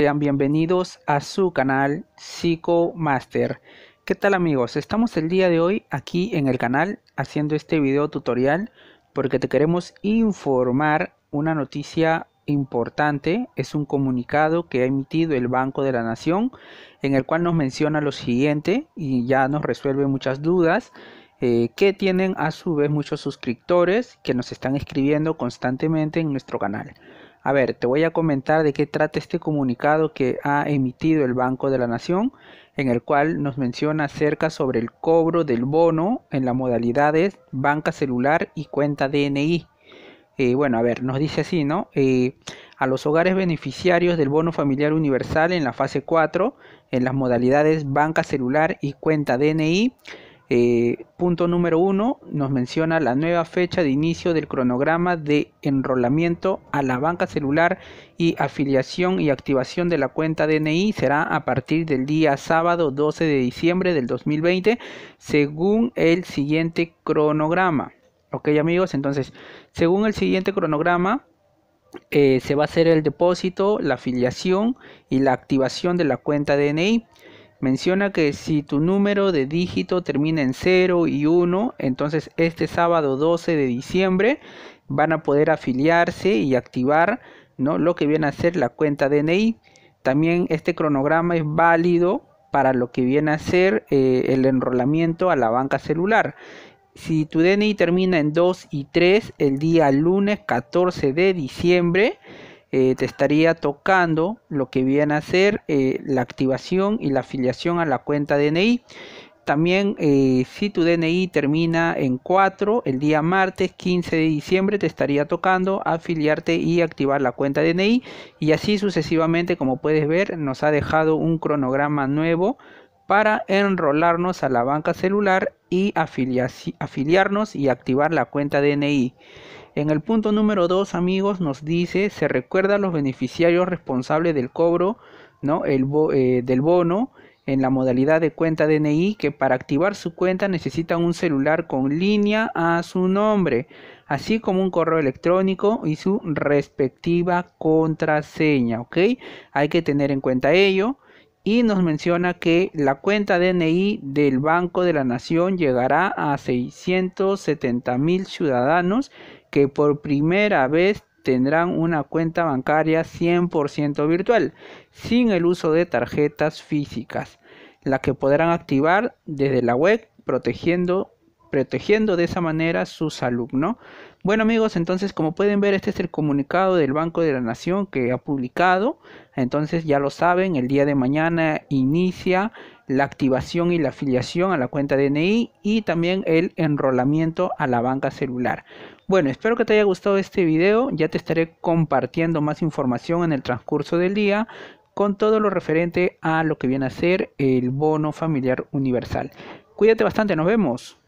Sean bienvenidos a su canal Psycho Master. ¿Qué tal amigos? Estamos el día de hoy aquí en el canal haciendo este video tutorial porque te queremos informar una noticia importante. Es un comunicado que ha emitido el Banco de la Nación en el cual nos menciona lo siguiente y ya nos resuelve muchas dudas. Eh, que tienen a su vez muchos suscriptores que nos están escribiendo constantemente en nuestro canal. A ver, te voy a comentar de qué trata este comunicado que ha emitido el Banco de la Nación, en el cual nos menciona acerca sobre el cobro del bono en las modalidades banca celular y cuenta DNI. Eh, bueno, a ver, nos dice así, ¿no? Eh, a los hogares beneficiarios del bono familiar universal en la fase 4, en las modalidades banca celular y cuenta DNI, eh, punto número uno nos menciona la nueva fecha de inicio del cronograma de enrolamiento a la banca celular y afiliación y activación de la cuenta DNI será a partir del día sábado 12 de diciembre del 2020 según el siguiente cronograma. Ok amigos, entonces según el siguiente cronograma eh, se va a hacer el depósito, la afiliación y la activación de la cuenta DNI menciona que si tu número de dígito termina en 0 y 1, entonces este sábado 12 de diciembre van a poder afiliarse y activar ¿no? lo que viene a ser la cuenta DNI. También este cronograma es válido para lo que viene a ser eh, el enrolamiento a la banca celular. Si tu DNI termina en 2 y 3 el día lunes 14 de diciembre, eh, te estaría tocando lo que viene a ser eh, la activación y la afiliación a la cuenta DNI. También eh, si tu DNI termina en 4, el día martes 15 de diciembre te estaría tocando afiliarte y activar la cuenta DNI. Y así sucesivamente, como puedes ver, nos ha dejado un cronograma nuevo para enrolarnos a la banca celular y afiliarnos y activar la cuenta DNI. En el punto número 2, amigos, nos dice, se recuerda a los beneficiarios responsables del cobro ¿no? el eh, del bono en la modalidad de cuenta DNI que para activar su cuenta necesitan un celular con línea a su nombre, así como un correo electrónico y su respectiva contraseña, ¿ok? Hay que tener en cuenta ello. Y nos menciona que la cuenta DNI del Banco de la Nación llegará a 670 mil ciudadanos que por primera vez tendrán una cuenta bancaria 100% virtual, sin el uso de tarjetas físicas, las que podrán activar desde la web protegiendo protegiendo de esa manera su salud, ¿no? Bueno amigos, entonces como pueden ver, este es el comunicado del Banco de la Nación que ha publicado. Entonces ya lo saben, el día de mañana inicia la activación y la afiliación a la cuenta DNI y también el enrolamiento a la banca celular. Bueno, espero que te haya gustado este video, ya te estaré compartiendo más información en el transcurso del día con todo lo referente a lo que viene a ser el bono familiar universal. Cuídate bastante, nos vemos.